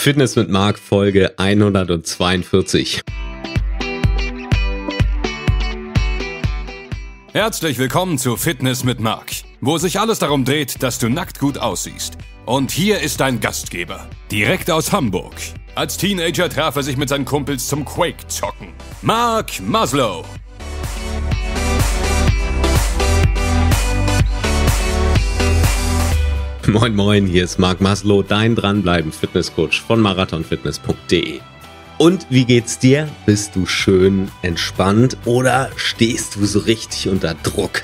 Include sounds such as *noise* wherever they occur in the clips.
Fitness mit Marc Folge 142. Herzlich willkommen zu Fitness mit Marc, wo sich alles darum dreht, dass du nackt gut aussiehst. Und hier ist dein Gastgeber, direkt aus Hamburg. Als Teenager traf er sich mit seinen Kumpels zum Quake-Zocken. Mark Maslow. *laughs* Moin Moin, hier ist Marc Maslow, dein Dranbleiben Fitnesscoach von marathonfitness.de. Und wie geht's dir? Bist du schön entspannt oder stehst du so richtig unter Druck?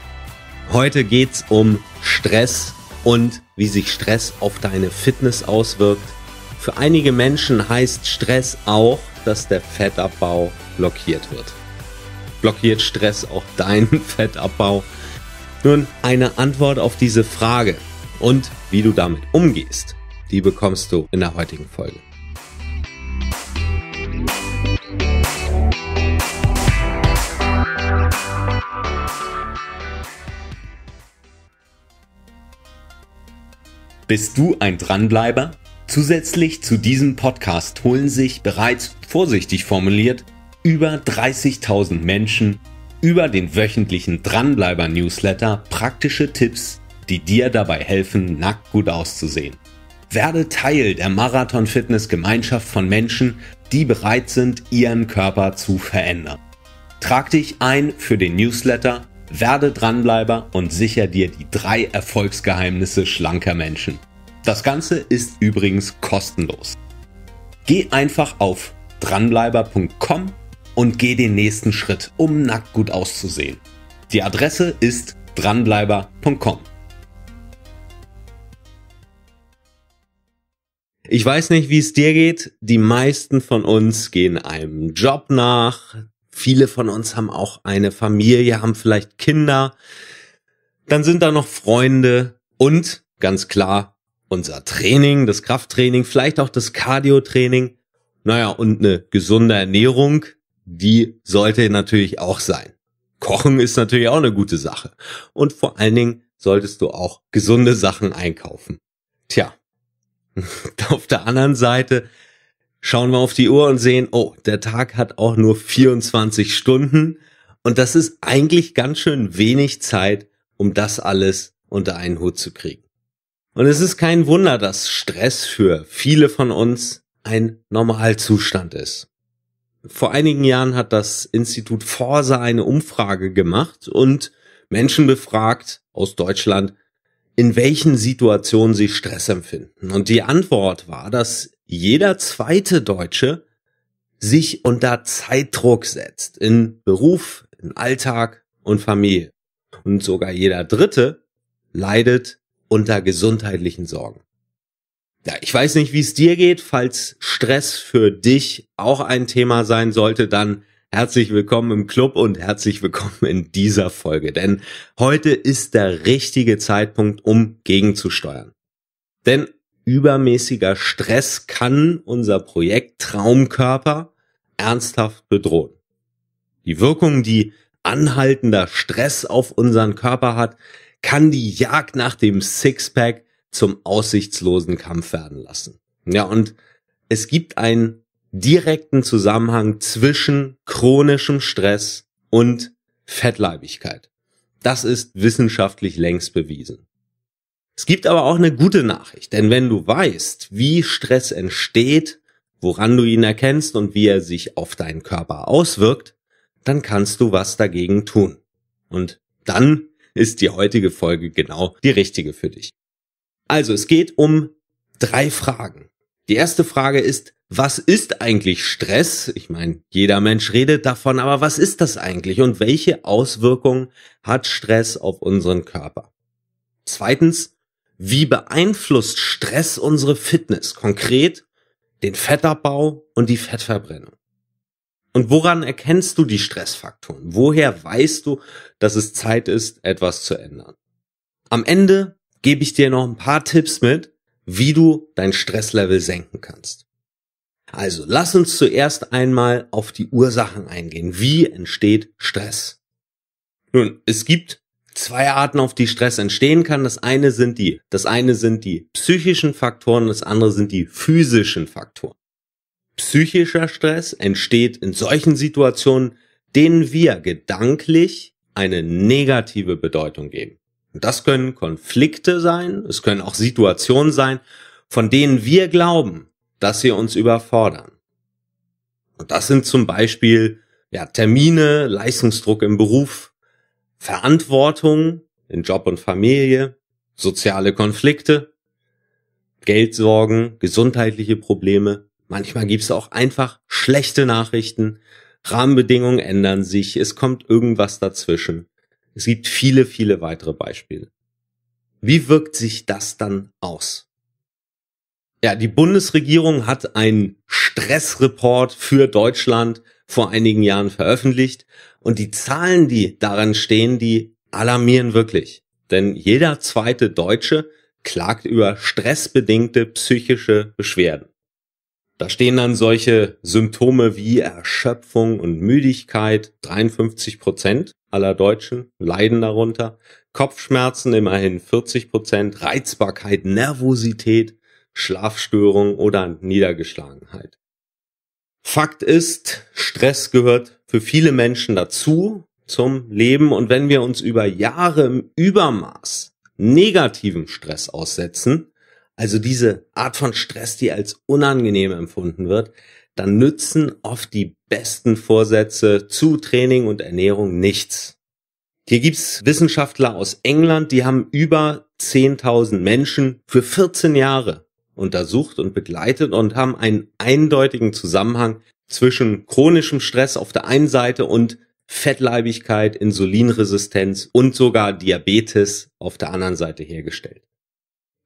Heute geht's um Stress und wie sich Stress auf deine Fitness auswirkt. Für einige Menschen heißt Stress auch, dass der Fettabbau blockiert wird. Blockiert Stress auch deinen *laughs* Fettabbau? Nun, eine Antwort auf diese Frage und wie du damit umgehst, die bekommst du in der heutigen Folge. Bist du ein Dranbleiber? Zusätzlich zu diesem Podcast holen sich bereits vorsichtig formuliert über 30.000 Menschen über den wöchentlichen Dranbleiber-Newsletter praktische Tipps die dir dabei helfen, nackt gut auszusehen. Werde Teil der Marathon Fitness Gemeinschaft von Menschen, die bereit sind, ihren Körper zu verändern. Trag dich ein für den Newsletter, werde Dranbleiber und sicher dir die drei Erfolgsgeheimnisse schlanker Menschen. Das Ganze ist übrigens kostenlos. Geh einfach auf dranbleiber.com und geh den nächsten Schritt, um nackt gut auszusehen. Die Adresse ist dranbleiber.com. Ich weiß nicht, wie es dir geht. Die meisten von uns gehen einem Job nach. Viele von uns haben auch eine Familie, haben vielleicht Kinder. Dann sind da noch Freunde und ganz klar unser Training, das Krafttraining, vielleicht auch das Cardio-Training. Naja, und eine gesunde Ernährung, die sollte natürlich auch sein. Kochen ist natürlich auch eine gute Sache. Und vor allen Dingen solltest du auch gesunde Sachen einkaufen. Tja, *laughs* auf der anderen Seite schauen wir auf die Uhr und sehen, oh, der Tag hat auch nur 24 Stunden. Und das ist eigentlich ganz schön wenig Zeit, um das alles unter einen Hut zu kriegen. Und es ist kein Wunder, dass Stress für viele von uns ein Normalzustand ist. Vor einigen Jahren hat das Institut Forsa eine Umfrage gemacht und Menschen befragt aus Deutschland, in welchen Situationen sie Stress empfinden. Und die Antwort war, dass jeder zweite Deutsche sich unter Zeitdruck setzt in Beruf, in Alltag und Familie. Und sogar jeder dritte leidet unter gesundheitlichen Sorgen. Ja, ich weiß nicht, wie es dir geht. Falls Stress für dich auch ein Thema sein sollte, dann Herzlich willkommen im Club und herzlich willkommen in dieser Folge, denn heute ist der richtige Zeitpunkt, um gegenzusteuern. Denn übermäßiger Stress kann unser Projekt Traumkörper ernsthaft bedrohen. Die Wirkung, die anhaltender Stress auf unseren Körper hat, kann die Jagd nach dem Sixpack zum aussichtslosen Kampf werden lassen. Ja, und es gibt ein direkten Zusammenhang zwischen chronischem Stress und Fettleibigkeit. Das ist wissenschaftlich längst bewiesen. Es gibt aber auch eine gute Nachricht, denn wenn du weißt, wie Stress entsteht, woran du ihn erkennst und wie er sich auf deinen Körper auswirkt, dann kannst du was dagegen tun. Und dann ist die heutige Folge genau die richtige für dich. Also es geht um drei Fragen. Die erste Frage ist, was ist eigentlich Stress? Ich meine, jeder Mensch redet davon, aber was ist das eigentlich und welche Auswirkungen hat Stress auf unseren Körper? Zweitens, wie beeinflusst Stress unsere Fitness, konkret den Fettabbau und die Fettverbrennung? Und woran erkennst du die Stressfaktoren? Woher weißt du, dass es Zeit ist, etwas zu ändern? Am Ende gebe ich dir noch ein paar Tipps mit, wie du dein Stresslevel senken kannst. Also lass uns zuerst einmal auf die Ursachen eingehen. Wie entsteht Stress? Nun, es gibt zwei Arten, auf die Stress entstehen kann. Das eine sind die, das eine sind die psychischen Faktoren, das andere sind die physischen Faktoren. Psychischer Stress entsteht in solchen Situationen, denen wir gedanklich eine negative Bedeutung geben. Und Das können Konflikte sein, es können auch Situationen sein, von denen wir glauben, dass sie uns überfordern. Und das sind zum Beispiel ja, Termine, Leistungsdruck im Beruf, Verantwortung in Job und Familie, soziale Konflikte, Geldsorgen, gesundheitliche Probleme. Manchmal gibt es auch einfach schlechte Nachrichten, Rahmenbedingungen ändern sich, es kommt irgendwas dazwischen. Es gibt viele, viele weitere Beispiele. Wie wirkt sich das dann aus? Ja, die Bundesregierung hat einen Stressreport für Deutschland vor einigen Jahren veröffentlicht und die Zahlen, die daran stehen, die alarmieren wirklich. Denn jeder zweite Deutsche klagt über stressbedingte psychische Beschwerden. Da stehen dann solche Symptome wie Erschöpfung und Müdigkeit. 53 Prozent aller Deutschen leiden darunter. Kopfschmerzen immerhin 40 Prozent. Reizbarkeit, Nervosität, Schlafstörung oder Niedergeschlagenheit. Fakt ist, Stress gehört für viele Menschen dazu zum Leben. Und wenn wir uns über Jahre im Übermaß negativen Stress aussetzen, also diese Art von Stress, die als unangenehm empfunden wird, dann nützen oft die besten Vorsätze zu Training und Ernährung nichts. Hier gibt's Wissenschaftler aus England, die haben über 10.000 Menschen für 14 Jahre untersucht und begleitet und haben einen eindeutigen Zusammenhang zwischen chronischem Stress auf der einen Seite und Fettleibigkeit, Insulinresistenz und sogar Diabetes auf der anderen Seite hergestellt.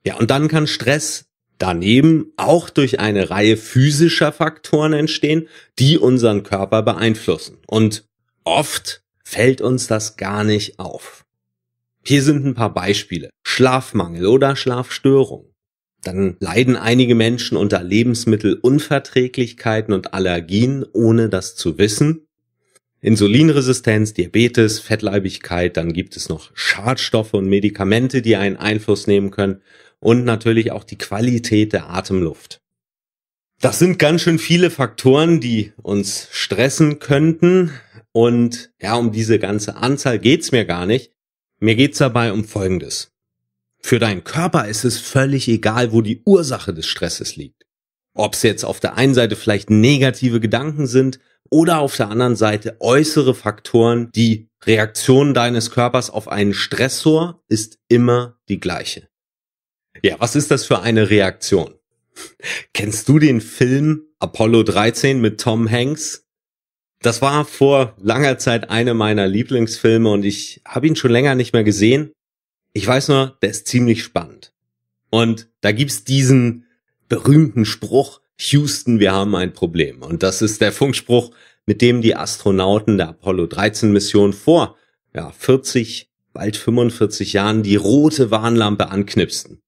Ja, und dann kann Stress daneben auch durch eine Reihe physischer Faktoren entstehen, die unseren Körper beeinflussen. Und oft fällt uns das gar nicht auf. Hier sind ein paar Beispiele. Schlafmangel oder Schlafstörung. Dann leiden einige Menschen unter Lebensmittelunverträglichkeiten und Allergien, ohne das zu wissen. Insulinresistenz, Diabetes, Fettleibigkeit, dann gibt es noch Schadstoffe und Medikamente, die einen Einfluss nehmen können und natürlich auch die Qualität der Atemluft. Das sind ganz schön viele Faktoren, die uns stressen könnten. Und ja, um diese ganze Anzahl geht's mir gar nicht. Mir geht's dabei um Folgendes. Für deinen Körper ist es völlig egal, wo die Ursache des Stresses liegt. Ob es jetzt auf der einen Seite vielleicht negative Gedanken sind oder auf der anderen Seite äußere Faktoren, die Reaktion deines Körpers auf einen Stressor ist immer die gleiche. Ja, was ist das für eine Reaktion? *laughs* Kennst du den Film Apollo 13 mit Tom Hanks? Das war vor langer Zeit eine meiner Lieblingsfilme und ich habe ihn schon länger nicht mehr gesehen. Ich weiß nur, der ist ziemlich spannend. Und da gibt's diesen berühmten Spruch, Houston, wir haben ein Problem. Und das ist der Funkspruch, mit dem die Astronauten der Apollo 13 Mission vor ja, 40, bald 45 Jahren die rote Warnlampe anknipsten.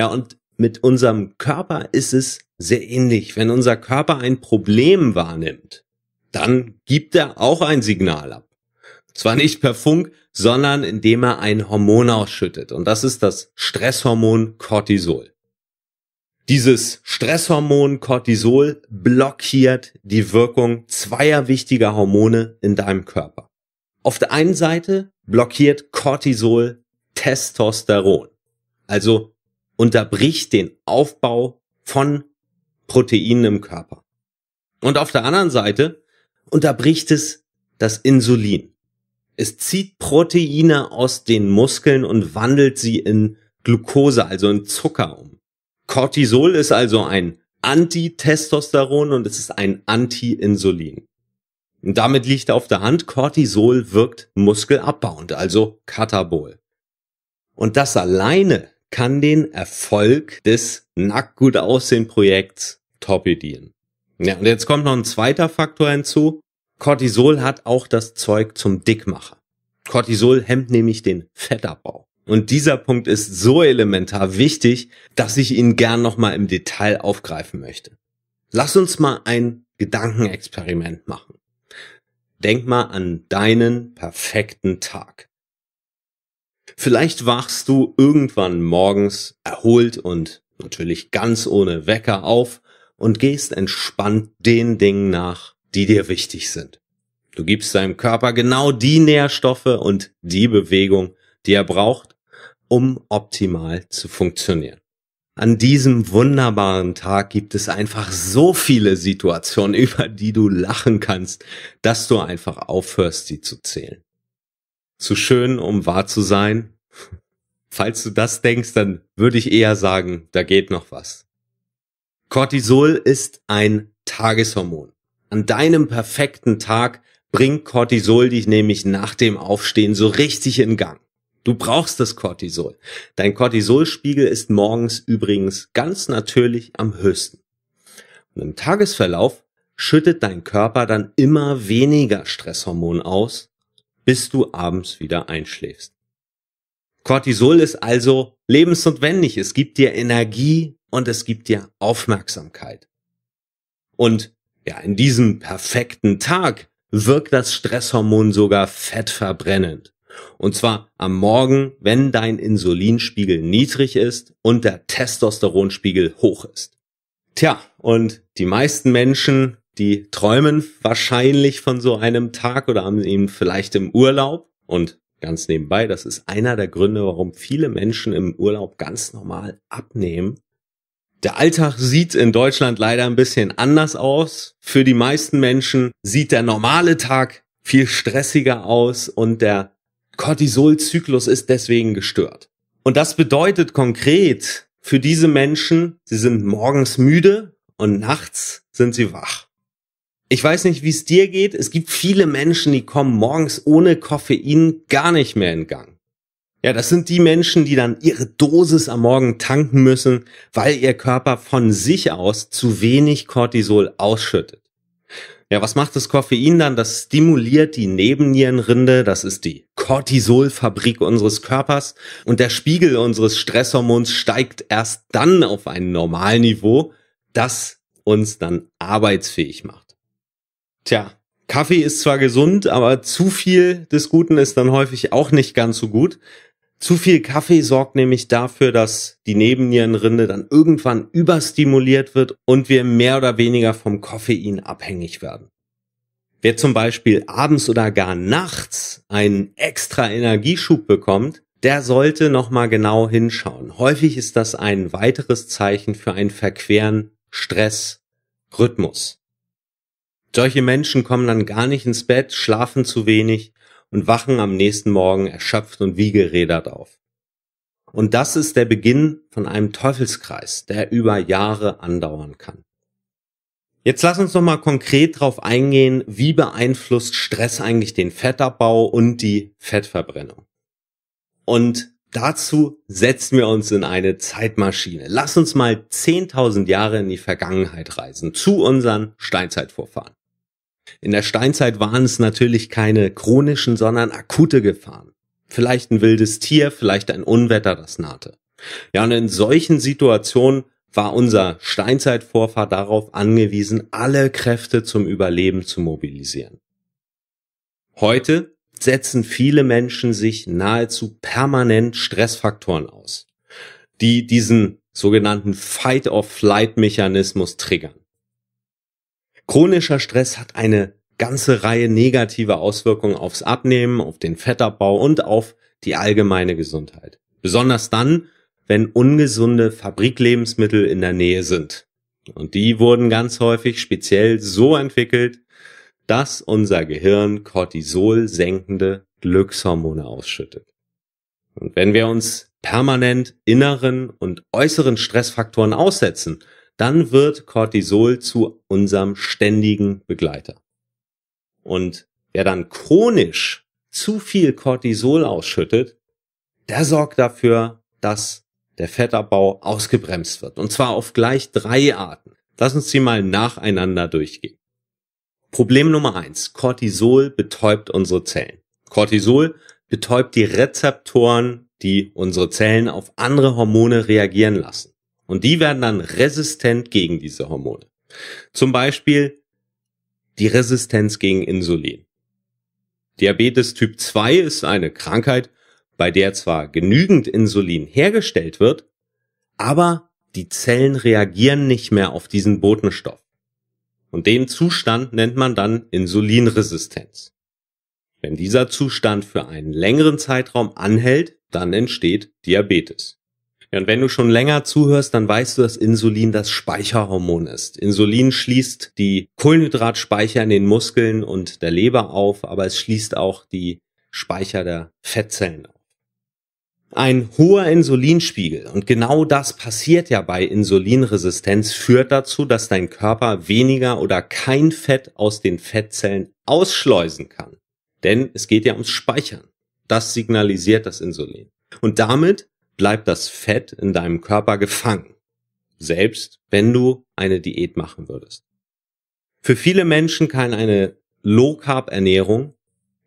Ja, und mit unserem Körper ist es sehr ähnlich. Wenn unser Körper ein Problem wahrnimmt, dann gibt er auch ein Signal ab. Zwar nicht per Funk, sondern indem er ein Hormon ausschüttet. Und das ist das Stresshormon Cortisol. Dieses Stresshormon Cortisol blockiert die Wirkung zweier wichtiger Hormone in deinem Körper. Auf der einen Seite blockiert Cortisol Testosteron, also unterbricht den Aufbau von Proteinen im Körper. Und auf der anderen Seite unterbricht es das Insulin. Es zieht Proteine aus den Muskeln und wandelt sie in Glucose, also in Zucker um. Cortisol ist also ein Antitestosteron und es ist ein Antiinsulin. Und damit liegt auf der Hand, Cortisol wirkt muskelabbauend, also Katabol. Und das alleine kann den Erfolg des nackt gut aussehen Projekts torpedieren. Ja, und jetzt kommt noch ein zweiter Faktor hinzu. Cortisol hat auch das Zeug zum Dickmacher. Cortisol hemmt nämlich den Fettabbau. Und dieser Punkt ist so elementar wichtig, dass ich ihn gern nochmal im Detail aufgreifen möchte. Lass uns mal ein Gedankenexperiment machen. Denk mal an deinen perfekten Tag. Vielleicht wachst du irgendwann morgens erholt und natürlich ganz ohne Wecker auf und gehst entspannt den Dingen nach, die dir wichtig sind. Du gibst deinem Körper genau die Nährstoffe und die Bewegung, die er braucht, um optimal zu funktionieren. An diesem wunderbaren Tag gibt es einfach so viele Situationen, *laughs* über die du lachen kannst, dass du einfach aufhörst, sie zu zählen zu schön, um wahr zu sein. *laughs* Falls du das denkst, dann würde ich eher sagen, da geht noch was. Cortisol ist ein Tageshormon. An deinem perfekten Tag bringt Cortisol dich nämlich nach dem Aufstehen so richtig in Gang. Du brauchst das Cortisol. Dein Cortisolspiegel ist morgens übrigens ganz natürlich am höchsten. Und im Tagesverlauf schüttet dein Körper dann immer weniger Stresshormon aus bis du abends wieder einschläfst. Cortisol ist also lebensnotwendig. Es gibt dir Energie und es gibt dir Aufmerksamkeit. Und ja, in diesem perfekten Tag wirkt das Stresshormon sogar fettverbrennend. Und zwar am Morgen, wenn dein Insulinspiegel niedrig ist und der Testosteronspiegel hoch ist. Tja, und die meisten Menschen die träumen wahrscheinlich von so einem Tag oder haben ihn vielleicht im Urlaub und ganz nebenbei, das ist einer der Gründe, warum viele Menschen im Urlaub ganz normal abnehmen. Der Alltag sieht in Deutschland leider ein bisschen anders aus. Für die meisten Menschen sieht der normale Tag viel stressiger aus und der Cortisolzyklus ist deswegen gestört. Und das bedeutet konkret für diese Menschen, sie sind morgens müde und nachts sind sie wach ich weiß nicht, wie es dir geht. Es gibt viele Menschen, die kommen morgens ohne Koffein gar nicht mehr in Gang. Ja, das sind die Menschen, die dann ihre Dosis am Morgen tanken müssen, weil ihr Körper von sich aus zu wenig Cortisol ausschüttet. Ja, was macht das Koffein dann? Das stimuliert die Nebennierenrinde, das ist die Cortisolfabrik unseres Körpers und der Spiegel unseres Stresshormons steigt erst dann auf ein Normalniveau, das uns dann arbeitsfähig macht. Tja, Kaffee ist zwar gesund, aber zu viel des Guten ist dann häufig auch nicht ganz so gut. Zu viel Kaffee sorgt nämlich dafür, dass die Nebennierenrinde dann irgendwann überstimuliert wird und wir mehr oder weniger vom Koffein abhängig werden. Wer zum Beispiel abends oder gar nachts einen extra Energieschub bekommt, der sollte nochmal genau hinschauen. Häufig ist das ein weiteres Zeichen für einen verqueren Stressrhythmus. Solche Menschen kommen dann gar nicht ins Bett, schlafen zu wenig und wachen am nächsten Morgen erschöpft und wie gerädert auf. Und das ist der Beginn von einem Teufelskreis, der über Jahre andauern kann. Jetzt lass uns nochmal konkret darauf eingehen, wie beeinflusst Stress eigentlich den Fettabbau und die Fettverbrennung. Und dazu setzen wir uns in eine Zeitmaschine. Lass uns mal 10.000 Jahre in die Vergangenheit reisen, zu unseren Steinzeitvorfahren. In der Steinzeit waren es natürlich keine chronischen, sondern akute Gefahren. Vielleicht ein wildes Tier, vielleicht ein Unwetter, das nahte. Ja, und in solchen Situationen war unser Steinzeitvorfahr darauf angewiesen, alle Kräfte zum Überleben zu mobilisieren. Heute setzen viele Menschen sich nahezu permanent Stressfaktoren aus, die diesen sogenannten Fight-of-Flight-Mechanismus triggern. Chronischer Stress hat eine ganze Reihe negativer Auswirkungen aufs Abnehmen, auf den Fettabbau und auf die allgemeine Gesundheit. Besonders dann, wenn ungesunde Fabriklebensmittel in der Nähe sind. Und die wurden ganz häufig speziell so entwickelt, dass unser Gehirn Cortisol senkende Glückshormone ausschüttet. Und wenn wir uns permanent inneren und äußeren Stressfaktoren aussetzen, dann wird Cortisol zu unserem ständigen Begleiter. Und wer dann chronisch zu viel Cortisol ausschüttet, der sorgt dafür, dass der Fettabbau ausgebremst wird. Und zwar auf gleich drei Arten. Lass uns sie mal nacheinander durchgehen. Problem Nummer eins. Cortisol betäubt unsere Zellen. Cortisol betäubt die Rezeptoren, die unsere Zellen auf andere Hormone reagieren lassen. Und die werden dann resistent gegen diese Hormone. Zum Beispiel die Resistenz gegen Insulin. Diabetes Typ 2 ist eine Krankheit, bei der zwar genügend Insulin hergestellt wird, aber die Zellen reagieren nicht mehr auf diesen Botenstoff. Und den Zustand nennt man dann Insulinresistenz. Wenn dieser Zustand für einen längeren Zeitraum anhält, dann entsteht Diabetes. Ja, und wenn du schon länger zuhörst, dann weißt du, dass Insulin das Speicherhormon ist. Insulin schließt die Kohlenhydratspeicher in den Muskeln und der Leber auf, aber es schließt auch die Speicher der Fettzellen auf. Ein hoher Insulinspiegel, und genau das passiert ja bei Insulinresistenz, führt dazu, dass dein Körper weniger oder kein Fett aus den Fettzellen ausschleusen kann. Denn es geht ja ums Speichern. Das signalisiert das Insulin. Und damit bleibt das Fett in deinem Körper gefangen. Selbst wenn du eine Diät machen würdest. Für viele Menschen kann eine Low Carb Ernährung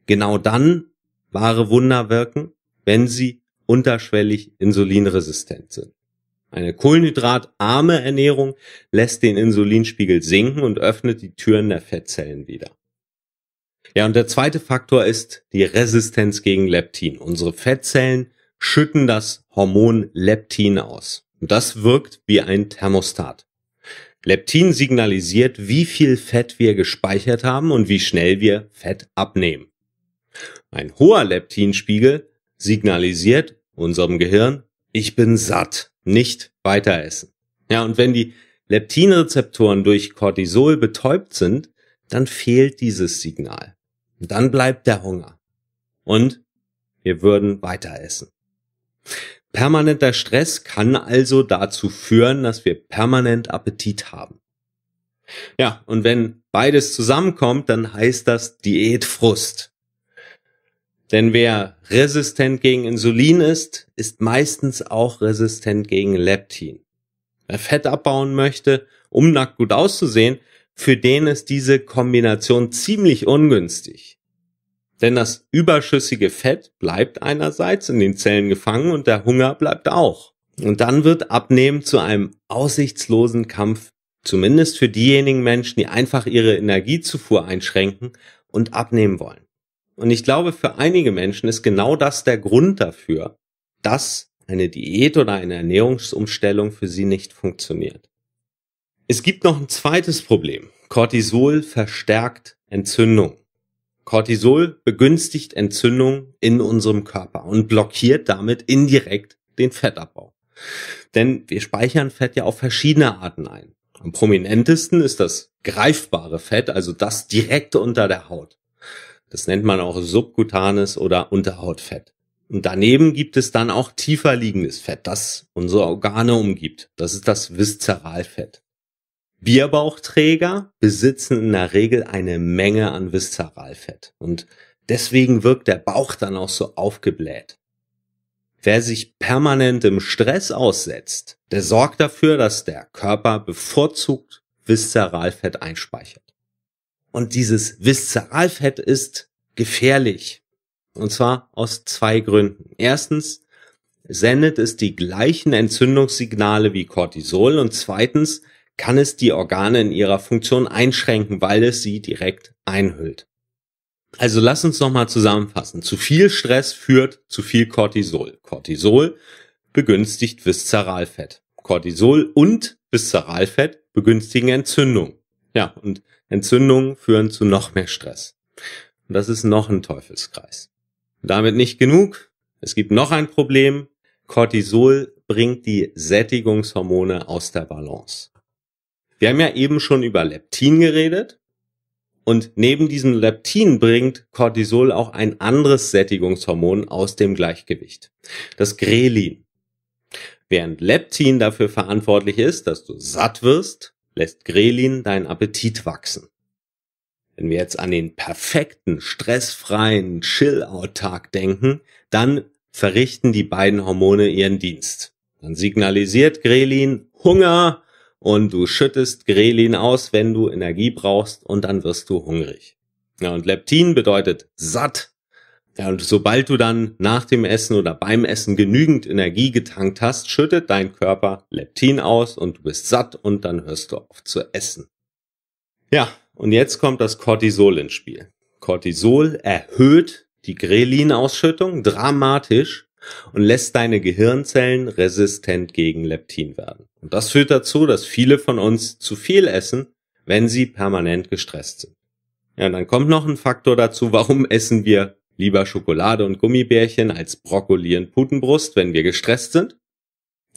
genau dann wahre Wunder wirken, wenn sie unterschwellig insulinresistent sind. Eine kohlenhydratarme Ernährung lässt den Insulinspiegel sinken und öffnet die Türen der Fettzellen wieder. Ja, und der zweite Faktor ist die Resistenz gegen Leptin. Unsere Fettzellen schütten das Hormon Leptin aus. Und das wirkt wie ein Thermostat. Leptin signalisiert, wie viel Fett wir gespeichert haben und wie schnell wir Fett abnehmen. Ein hoher Leptinspiegel signalisiert unserem Gehirn, ich bin satt, nicht weiter essen. Ja, und wenn die Leptinrezeptoren durch Cortisol betäubt sind, dann fehlt dieses Signal. dann bleibt der Hunger. Und wir würden weiter essen. Permanenter Stress kann also dazu führen, dass wir permanent Appetit haben. Ja, und wenn beides zusammenkommt, dann heißt das Diätfrust. Denn wer resistent gegen Insulin ist, ist meistens auch resistent gegen Leptin. Wer Fett abbauen möchte, um nackt gut auszusehen, für den ist diese Kombination ziemlich ungünstig. Denn das überschüssige Fett bleibt einerseits in den Zellen gefangen und der Hunger bleibt auch. Und dann wird Abnehmen zu einem aussichtslosen Kampf, zumindest für diejenigen Menschen, die einfach ihre Energiezufuhr einschränken und abnehmen wollen. Und ich glaube, für einige Menschen ist genau das der Grund dafür, dass eine Diät oder eine Ernährungsumstellung für sie nicht funktioniert. Es gibt noch ein zweites Problem. Cortisol verstärkt Entzündung. Cortisol begünstigt Entzündung in unserem Körper und blockiert damit indirekt den Fettabbau. Denn wir speichern Fett ja auf verschiedene Arten ein. Am prominentesten ist das greifbare Fett, also das direkt unter der Haut. Das nennt man auch subkutanes oder Unterhautfett. Und daneben gibt es dann auch tiefer liegendes Fett, das unsere Organe umgibt. Das ist das Viszeralfett. Bierbauchträger besitzen in der Regel eine Menge an Viszeralfett und deswegen wirkt der Bauch dann auch so aufgebläht. Wer sich permanent im Stress aussetzt, der sorgt dafür, dass der Körper bevorzugt Viszeralfett einspeichert. Und dieses Viszeralfett ist gefährlich. Und zwar aus zwei Gründen. Erstens sendet es die gleichen Entzündungssignale wie Cortisol und zweitens kann es die Organe in ihrer Funktion einschränken, weil es sie direkt einhüllt. Also lass uns nochmal zusammenfassen. Zu viel Stress führt zu viel Cortisol. Cortisol begünstigt Viszeralfett. Cortisol und Viszeralfett begünstigen Entzündung. Ja, und Entzündungen führen zu noch mehr Stress. Und das ist noch ein Teufelskreis. Und damit nicht genug. Es gibt noch ein Problem. Cortisol bringt die Sättigungshormone aus der Balance. Wir haben ja eben schon über Leptin geredet. Und neben diesem Leptin bringt Cortisol auch ein anderes Sättigungshormon aus dem Gleichgewicht. Das Grelin. Während Leptin dafür verantwortlich ist, dass du satt wirst, lässt Grelin deinen Appetit wachsen. Wenn wir jetzt an den perfekten, stressfreien Chill-Out-Tag denken, dann verrichten die beiden Hormone ihren Dienst. Dann signalisiert Grelin Hunger, und du schüttest Grelin aus, wenn du Energie brauchst und dann wirst du hungrig. Ja, und Leptin bedeutet satt. Ja, und sobald du dann nach dem Essen oder beim Essen genügend Energie getankt hast, schüttet dein Körper Leptin aus und du bist satt und dann hörst du auf zu essen. Ja, und jetzt kommt das Cortisol ins Spiel. Cortisol erhöht die Grelinausschüttung dramatisch und lässt deine Gehirnzellen resistent gegen Leptin werden. Und das führt dazu, dass viele von uns zu viel essen, wenn sie permanent gestresst sind. Ja, und dann kommt noch ein Faktor dazu, warum *laughs* essen wir lieber Schokolade und Gummibärchen als Brokkoli und Putenbrust, wenn wir gestresst sind?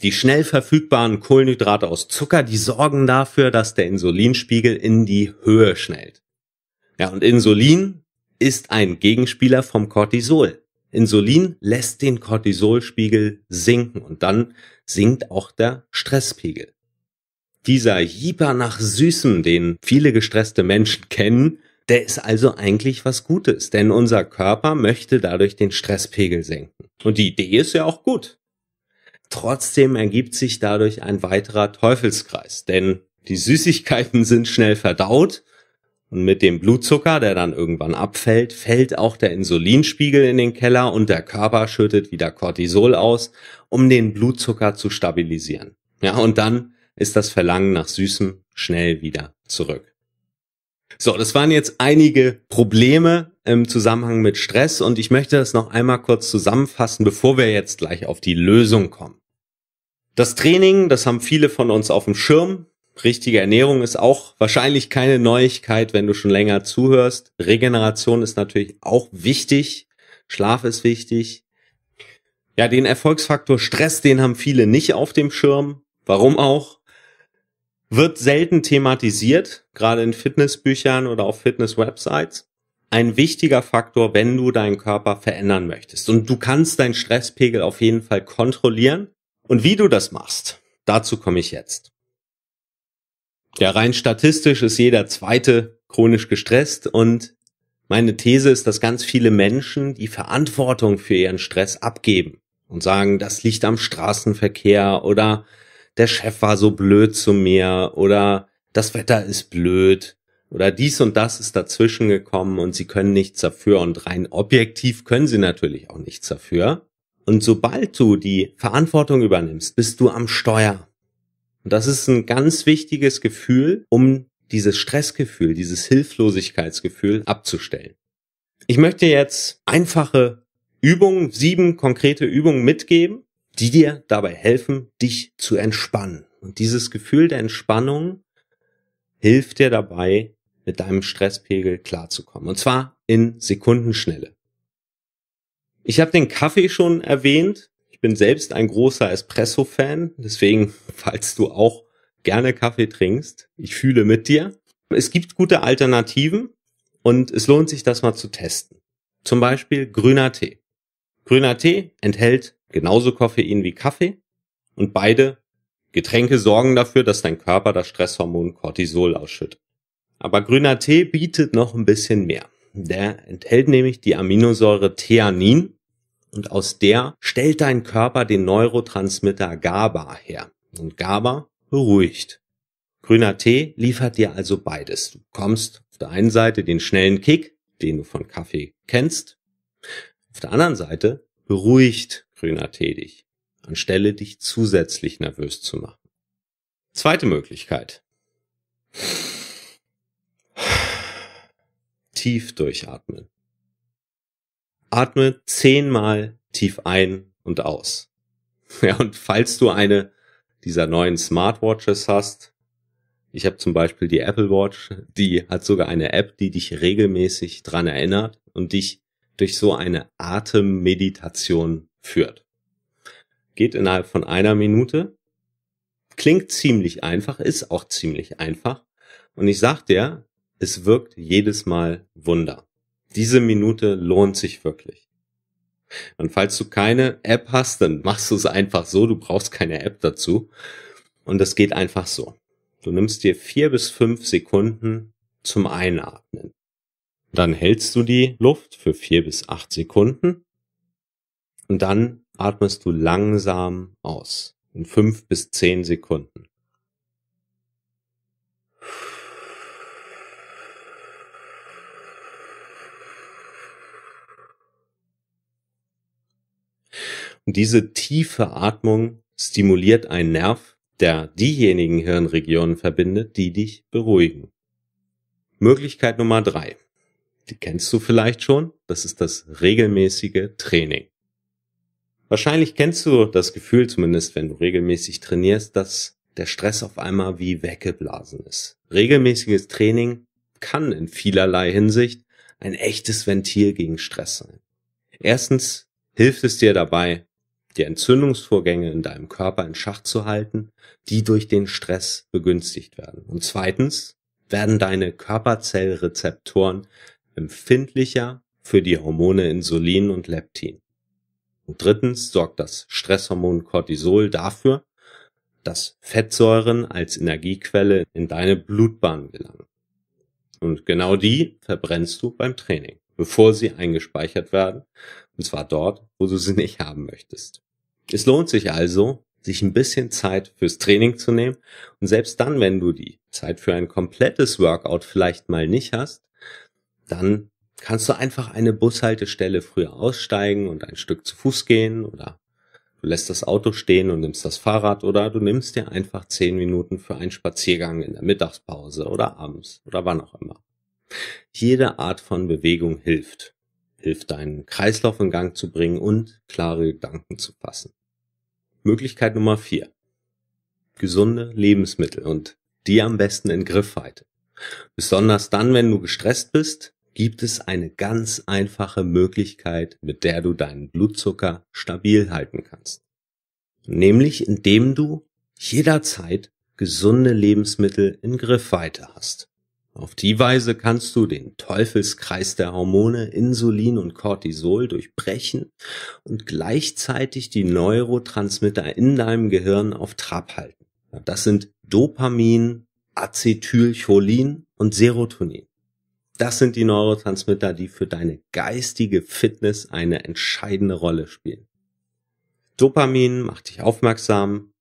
Die schnell verfügbaren Kohlenhydrate aus Zucker, die sorgen dafür, dass der Insulinspiegel in die Höhe schnellt. Ja, und Insulin ist ein Gegenspieler vom Cortisol. Insulin lässt den Cortisolspiegel sinken und dann sinkt auch der Stresspegel. Dieser Jieper nach Süßem, den viele gestresste Menschen *laughs* kennen, der ist also eigentlich was Gutes, denn unser Körper möchte dadurch den Stresspegel senken. Und die Idee ist ja auch gut. Trotzdem ergibt sich dadurch ein weiterer Teufelskreis, denn die Süßigkeiten *laughs* sind schnell verdaut, und mit dem Blutzucker, der dann irgendwann abfällt, fällt auch der Insulinspiegel in den Keller und der Körper schüttet wieder Cortisol aus, um den Blutzucker zu stabilisieren. Ja, und dann ist das Verlangen nach Süßem schnell wieder zurück. So, das waren jetzt einige Probleme im Zusammenhang mit Stress und ich möchte das noch einmal kurz zusammenfassen, bevor wir jetzt gleich auf die Lösung kommen. Das Training, das haben viele von uns auf dem Schirm. Richtige Ernährung ist auch wahrscheinlich keine Neuigkeit, wenn du schon länger zuhörst. Regeneration ist natürlich auch wichtig. Schlaf ist wichtig. Ja, den Erfolgsfaktor Stress, den haben viele nicht auf dem Schirm. Warum auch? Wird selten thematisiert, gerade in Fitnessbüchern oder auf Fitnesswebsites. Ein wichtiger Faktor, wenn du deinen Körper verändern möchtest. Und du kannst deinen Stresspegel auf jeden Fall kontrollieren. Und wie du das machst, dazu komme ich jetzt. Ja, rein statistisch ist jeder zweite chronisch gestresst und meine These ist, dass ganz viele Menschen die Verantwortung für ihren Stress abgeben und sagen, das liegt am Straßenverkehr oder der Chef war so blöd zu mir oder das Wetter ist blöd oder dies und das ist dazwischen gekommen und sie können nichts dafür und rein objektiv können sie natürlich auch nichts dafür. Und sobald du die Verantwortung übernimmst, bist du am Steuer und das ist ein ganz wichtiges Gefühl, um dieses Stressgefühl, dieses Hilflosigkeitsgefühl abzustellen. Ich möchte jetzt einfache Übungen, sieben konkrete Übungen mitgeben, die dir dabei helfen, dich zu entspannen. Und dieses Gefühl der Entspannung hilft dir dabei, mit deinem Stresspegel klarzukommen. Und zwar in Sekundenschnelle. Ich habe den Kaffee schon erwähnt. Ich bin selbst ein großer Espresso-Fan, deswegen, falls du auch gerne Kaffee trinkst, ich fühle mit dir. Es gibt gute Alternativen und es lohnt sich, das mal zu testen. Zum Beispiel grüner Tee. Grüner Tee enthält genauso Koffein wie Kaffee und beide Getränke sorgen dafür, dass dein Körper das Stresshormon Cortisol ausschüttet. Aber grüner Tee bietet noch ein bisschen mehr. Der enthält nämlich die Aminosäure Theanin und aus der stellt dein Körper den Neurotransmitter GABA her. Und GABA beruhigt. Grüner Tee liefert dir also beides. Du kommst auf der einen Seite den schnellen Kick, den du von Kaffee kennst. Auf der anderen Seite beruhigt grüner Tee dich, anstelle dich zusätzlich nervös zu machen. Zweite Möglichkeit. Tief durchatmen atme zehnmal tief ein und aus. *laughs* Ja, und falls du eine dieser neuen Smartwatches hast, ich habe zum Beispiel die Apple Watch, die hat sogar eine App, die dich regelmäßig dran erinnert und dich durch so eine Atemmeditation führt. Geht innerhalb von einer Minute. Klingt ziemlich einfach, ist auch ziemlich einfach. Und ich sag dir, es wirkt jedes Mal Wunder. Diese Minute lohnt sich wirklich. Und falls du keine App hast, dann machst du es einfach so. Du brauchst keine App dazu. Und das geht einfach so. Du nimmst dir vier bis fünf Sekunden zum Einatmen. Dann hältst du die Luft für vier bis acht Sekunden. Und dann atmest du langsam aus. In fünf bis zehn Sekunden. Und diese tiefe Atmung stimuliert einen Nerv, der diejenigen Hirnregionen verbindet, die dich beruhigen. Möglichkeit Nummer drei. Die kennst du vielleicht schon. Das ist das regelmäßige Training. Wahrscheinlich kennst du das Gefühl, zumindest wenn du regelmäßig trainierst, dass der Stress auf einmal wie weggeblasen ist. Regelmäßiges Training kann in vielerlei Hinsicht ein echtes Ventil gegen Stress sein. Erstens hilft es dir dabei, die Entzündungsvorgänge in deinem Körper in Schach zu halten, die durch den Stress begünstigt werden. Und zweitens werden deine Körperzellrezeptoren empfindlicher für die Hormone Insulin und Leptin. Und drittens sorgt das Stresshormon Cortisol dafür, dass Fettsäuren als Energiequelle in deine Blutbahn gelangen. Und genau die verbrennst du beim Training, bevor sie eingespeichert werden, und zwar dort, wo du sie nicht haben möchtest. Es lohnt sich also, sich ein bisschen Zeit fürs Training zu nehmen. Und selbst dann, wenn du die Zeit für ein komplettes Workout vielleicht mal nicht hast, dann kannst du einfach eine Bushaltestelle früher aussteigen und ein Stück zu Fuß gehen oder du lässt das Auto stehen und nimmst das Fahrrad oder du nimmst dir einfach zehn Minuten für einen Spaziergang in der Mittagspause oder abends oder wann auch immer. Jede Art von Bewegung hilft. Hilft deinen Kreislauf in Gang zu bringen und klare Gedanken zu fassen. Möglichkeit Nummer vier. Gesunde Lebensmittel und die am besten in Griffweite. Besonders dann, wenn du gestresst bist, gibt es eine ganz einfache Möglichkeit, mit der du deinen Blutzucker stabil halten kannst. Nämlich indem du jederzeit gesunde Lebensmittel in Griffweite hast. Auf die Weise kannst du den Teufelskreis der Hormone Insulin und Cortisol durchbrechen und gleichzeitig die Neurotransmitter in deinem Gehirn auf Trab halten. Das sind Dopamin, Acetylcholin und Serotonin. Das sind die Neurotransmitter, die für deine geistige Fitness eine entscheidende Rolle spielen. Dopamin macht dich aufmerksam,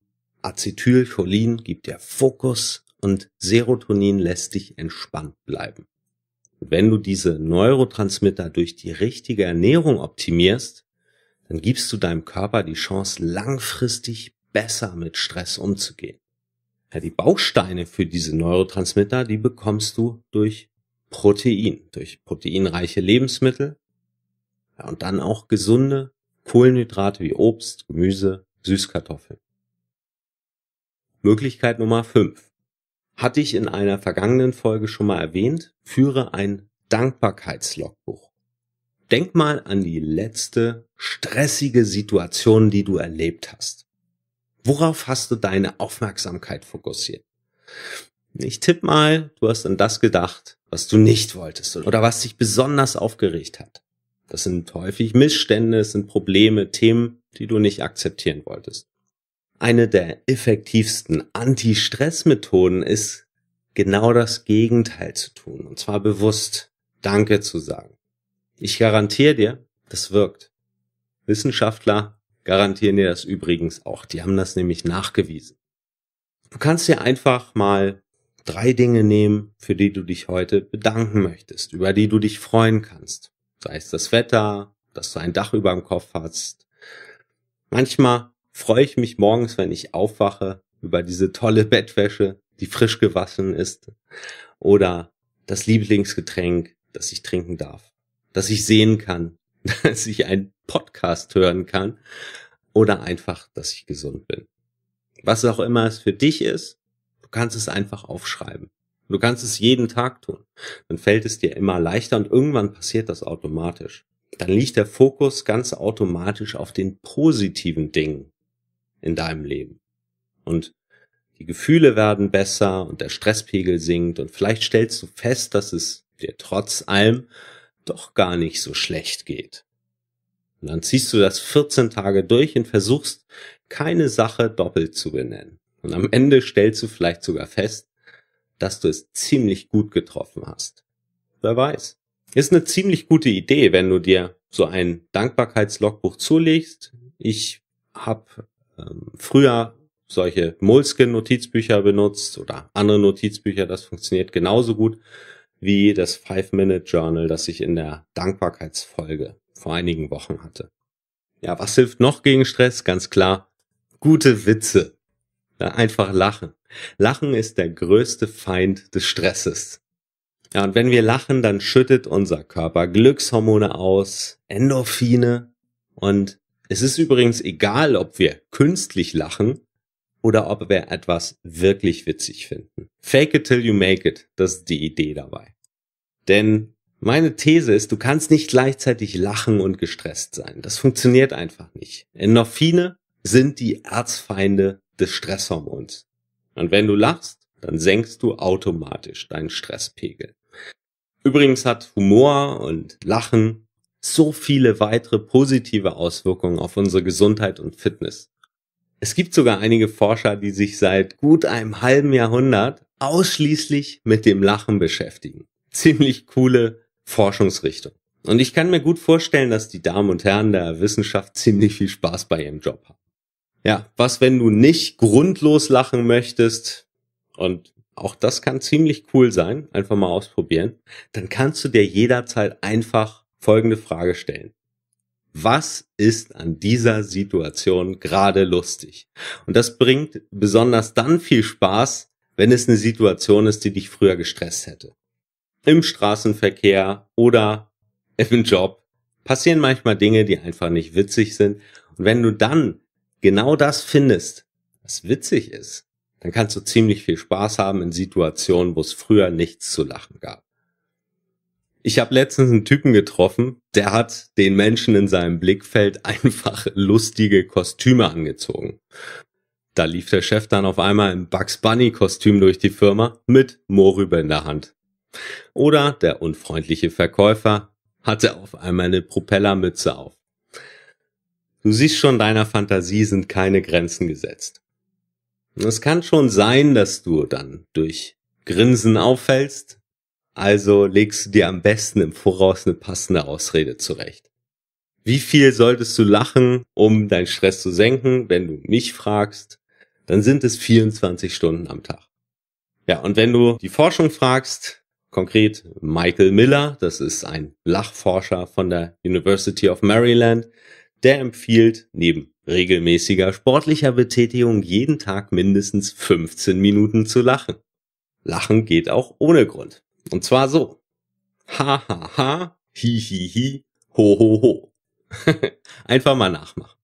Acetylcholin gibt dir Fokus, und Serotonin lässt dich entspannt bleiben. wenn du diese Neurotransmitter durch die richtige Ernährung optimierst, dann gibst du deinem Körper die Chance, langfristig besser mit Stress umzugehen. Ja, die Bausteine für diese Neurotransmitter, die bekommst du durch Protein, durch proteinreiche Lebensmittel ja, und dann auch gesunde Kohlenhydrate wie Obst, Gemüse, Süßkartoffeln. Möglichkeit Nummer 5 hatte ich in einer vergangenen Folge schon mal erwähnt, führe ein Dankbarkeitslogbuch. Denk mal an die letzte stressige Situation, die du erlebt hast. Worauf hast du deine Aufmerksamkeit fokussiert? Ich tipp mal, du hast an das gedacht, was du nicht wolltest oder was dich besonders aufgeregt hat. Das sind häufig Missstände, es sind Probleme, Themen, die du nicht akzeptieren wolltest. Eine der effektivsten Anti-Stress-Methoden ist, genau das Gegenteil zu tun. Und zwar bewusst Danke zu sagen. Ich garantiere dir, das wirkt. Wissenschaftler garantieren dir das übrigens auch. Die haben das nämlich nachgewiesen. Du kannst dir einfach mal drei Dinge nehmen, für die du dich heute bedanken möchtest, über die du dich freuen kannst. Sei es das Wetter, dass du ein Dach über dem Kopf hast. Manchmal freue ich mich morgens, wenn ich aufwache, über diese tolle Bettwäsche, die frisch gewaschen ist. Oder das Lieblingsgetränk, das ich trinken darf. Dass ich sehen kann. *laughs* Dass ich einen Podcast hören kann. Oder einfach, dass ich gesund bin. Was auch immer es für dich ist, du kannst es einfach aufschreiben. Du kannst es jeden Tag tun. Dann fällt es dir immer leichter und irgendwann passiert das automatisch. Dann liegt der Fokus ganz automatisch auf den positiven Dingen in deinem Leben. Und die Gefühle werden besser und der Stresspegel sinkt und vielleicht stellst du fest, dass es dir trotz allem doch gar nicht so schlecht geht. Und dann ziehst du das 14 Tage durch und versuchst, keine Sache doppelt zu benennen. Und am Ende stellst du vielleicht sogar fest, dass du es ziemlich gut getroffen hast. Wer weiß. Ist eine ziemlich gute Idee, wenn du dir so ein Dankbarkeitslogbuch zulegst. Ich habe ähm, früher solche Moleskin-Notizbücher benutzt oder andere Notizbücher, das funktioniert genauso gut wie das Five-Minute-Journal, das ich in der Dankbarkeitsfolge vor einigen Wochen hatte. Ja, was hilft noch gegen Stress? Ganz klar, gute Witze. Ja, einfach lachen. Lachen ist der größte Feind des Stresses. Ja, und wenn wir lachen, dann schüttet unser Körper Glückshormone aus, Endorphine und es ist übrigens egal, ob wir künstlich lachen oder ob wir etwas wirklich witzig finden. Fake it till you make it, das ist die Idee dabei. Denn meine These ist, du kannst nicht gleichzeitig lachen und gestresst sein. Das funktioniert einfach nicht. Endorphine sind die Erzfeinde des Stresshormons. Und wenn du lachst, dann senkst du automatisch deinen Stresspegel. Übrigens hat Humor und Lachen so viele weitere positive Auswirkungen auf unsere Gesundheit und Fitness. Es gibt sogar einige Forscher, die sich seit gut einem halben Jahrhundert ausschließlich mit dem Lachen beschäftigen. Ziemlich coole Forschungsrichtung. Und ich kann mir gut vorstellen, dass die Damen und Herren der Wissenschaft ziemlich viel Spaß bei ihrem Job haben. Ja, was, wenn du nicht grundlos lachen möchtest? Und auch das kann ziemlich cool sein, einfach mal ausprobieren. Dann kannst du dir jederzeit einfach folgende Frage stellen. Was ist an dieser Situation gerade lustig? Und das bringt besonders dann viel Spaß, wenn es eine Situation ist, die dich früher gestresst hätte. Im Straßenverkehr oder im Job passieren manchmal Dinge, die einfach nicht witzig sind. Und wenn du dann genau das findest, was witzig ist, dann kannst du ziemlich viel Spaß haben in Situationen, wo es früher nichts zu lachen gab. Ich habe letztens einen Typen getroffen, der hat den Menschen in seinem Blickfeld *laughs* einfach lustige Kostüme angezogen. Da lief der Chef dann auf einmal im Bugs Bunny Kostüm durch die Firma mit Mohrrübe in der Hand. Oder der unfreundliche Verkäufer hatte auf einmal eine Propellermütze auf. Du siehst schon, deiner Fantasie sind keine Grenzen gesetzt. Es kann schon sein, dass du dann durch Grinsen auffällst, also legst du dir am besten im Voraus eine passende Ausrede zurecht. Wie viel solltest du lachen, um deinen Stress zu senken? Wenn du mich fragst, dann sind es 24 Stunden am Tag. Ja, und wenn du die Forschung fragst, konkret Michael Miller, das ist ein Lachforscher von der University of Maryland, der empfiehlt neben regelmäßiger sportlicher Betätigung jeden Tag mindestens 15 Minuten zu lachen. Lachen geht auch ohne Grund. Und zwar so. Ha ha ha, hi hi hi, ho ho ho. *laughs* Einfach mal nachmachen.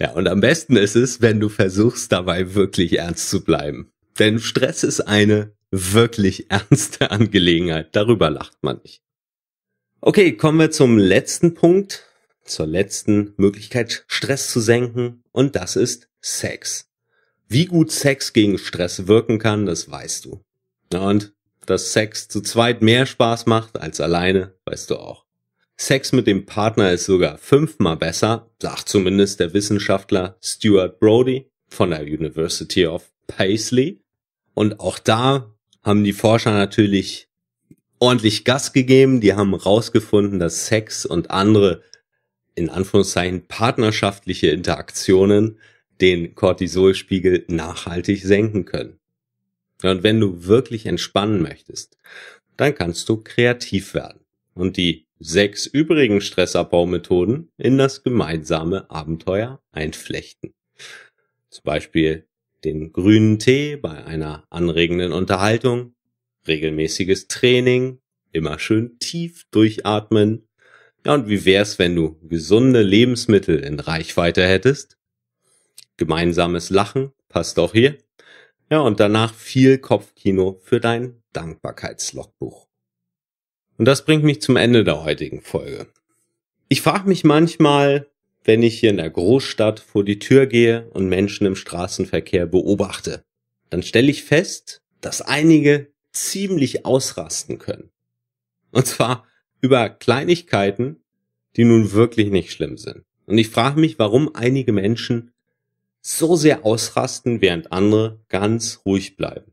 Ja, und am besten ist es, wenn du versuchst dabei wirklich ernst zu bleiben. Denn Stress ist eine wirklich *laughs* ernste Angelegenheit. Darüber lacht man nicht. Okay, kommen wir zum letzten Punkt, zur letzten Möglichkeit, Stress zu senken. Und das ist Sex. Wie gut Sex gegen Stress wirken kann, das weißt du. Und dass Sex zu zweit mehr Spaß macht als alleine, weißt du auch. Sex mit dem Partner ist sogar fünfmal besser, sagt zumindest der Wissenschaftler Stuart Brody von der University of Paisley. Und auch da haben die Forscher natürlich ordentlich Gas gegeben. Die haben rausgefunden, dass Sex und andere, in Anführungszeichen, partnerschaftliche Interaktionen den Cortisolspiegel nachhaltig senken können. Und wenn du wirklich entspannen möchtest, dann kannst du kreativ werden und die sechs übrigen Stressabbaumethoden in das gemeinsame Abenteuer einflechten. Zum Beispiel den grünen Tee bei einer anregenden Unterhaltung, regelmäßiges Training, immer schön tief durchatmen. Ja, und wie wär's, wenn du gesunde Lebensmittel in Reichweite hättest? Gemeinsames Lachen passt auch hier. Ja, und danach viel Kopfkino für dein Dankbarkeitslogbuch. Und das bringt mich zum Ende der heutigen Folge. Ich frage mich manchmal, wenn ich hier in der Großstadt vor die Tür gehe und Menschen im Straßenverkehr beobachte, dann stelle ich fest, dass einige ziemlich ausrasten können. Und zwar über Kleinigkeiten, die nun wirklich nicht schlimm sind. Und ich frage mich, warum einige Menschen so sehr ausrasten, während andere ganz ruhig bleiben.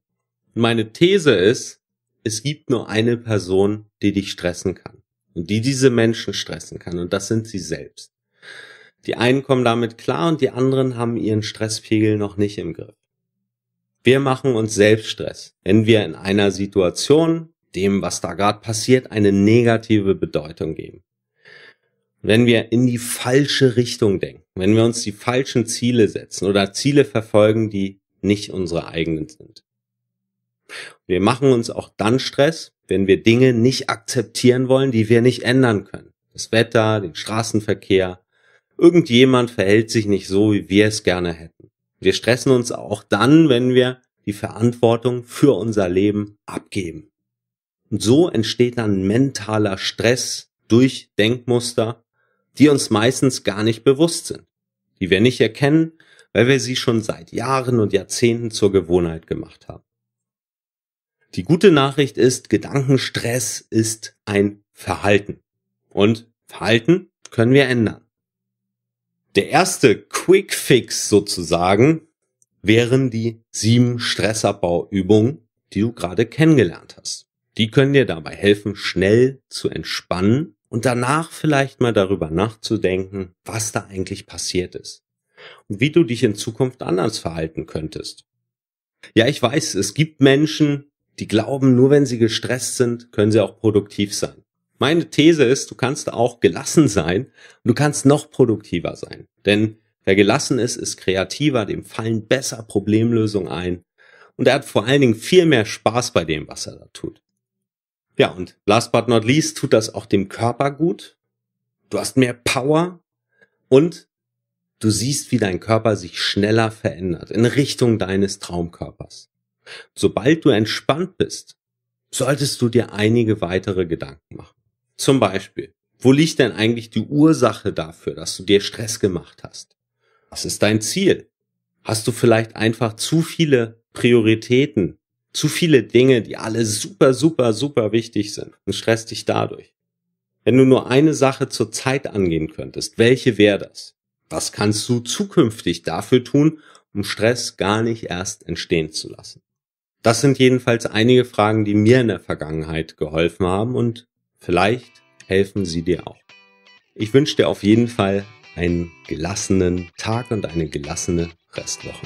Meine These ist, es gibt nur eine Person, die dich stressen kann und die diese Menschen stressen kann und das sind sie selbst. Die einen kommen damit klar und die anderen haben ihren Stresspegel noch nicht im Griff. Wir machen uns selbst Stress, wenn wir in einer Situation, dem, was da gerade passiert, eine negative Bedeutung geben wenn wir in die falsche Richtung denken, wenn wir uns die falschen Ziele setzen oder Ziele verfolgen, die nicht unsere eigenen sind. Wir machen uns auch dann Stress, wenn wir Dinge nicht akzeptieren wollen, die wir nicht ändern können. Das Wetter, den Straßenverkehr. Irgendjemand verhält sich nicht so, wie wir es gerne hätten. Wir stressen uns auch dann, wenn wir die Verantwortung für unser Leben abgeben. Und so entsteht dann mentaler Stress durch Denkmuster, die uns meistens gar nicht bewusst sind, die wir nicht erkennen, weil wir sie schon seit Jahren und Jahrzehnten zur Gewohnheit gemacht haben. Die gute Nachricht ist, Gedankenstress ist ein Verhalten. Und Verhalten können wir ändern. Der erste Quick Fix sozusagen wären die sieben Stressabbauübungen, die du gerade kennengelernt hast. Die können dir dabei helfen, schnell zu entspannen und danach vielleicht mal darüber nachzudenken, was da eigentlich passiert ist und wie du dich in Zukunft anders verhalten könntest. Ja, ich weiß, es gibt Menschen, die glauben, nur wenn sie gestresst sind, können sie auch produktiv sein. Meine These ist, du kannst auch gelassen sein und du kannst noch produktiver sein. Denn wer gelassen ist, ist kreativer, dem fallen besser Problemlösungen ein und er hat vor allen Dingen viel mehr Spaß bei dem, was er da tut. Ja, und last but not least tut das auch dem Körper gut. Du hast mehr Power und du siehst, wie dein Körper sich schneller verändert in Richtung deines Traumkörpers. Sobald du entspannt bist, solltest du dir einige weitere Gedanken machen. Zum Beispiel, wo liegt denn eigentlich die Ursache dafür, dass du dir Stress gemacht hast? Was ist dein Ziel? Hast du vielleicht einfach zu viele Prioritäten zu viele Dinge, die alle super, super, super wichtig sind und stresst dich dadurch. Wenn du nur eine Sache zur Zeit angehen könntest, welche wäre das? Was kannst du zukünftig dafür tun, um Stress gar nicht erst entstehen zu lassen? Das sind jedenfalls einige Fragen, die mir in der Vergangenheit geholfen haben und vielleicht helfen sie dir auch. Ich wünsche dir auf jeden Fall einen gelassenen Tag und eine gelassene Restwoche.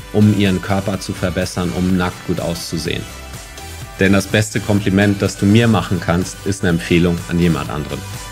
um ihren Körper zu verbessern, um nackt gut auszusehen. Denn das beste Kompliment, das du mir machen kannst, ist eine Empfehlung an jemand anderen.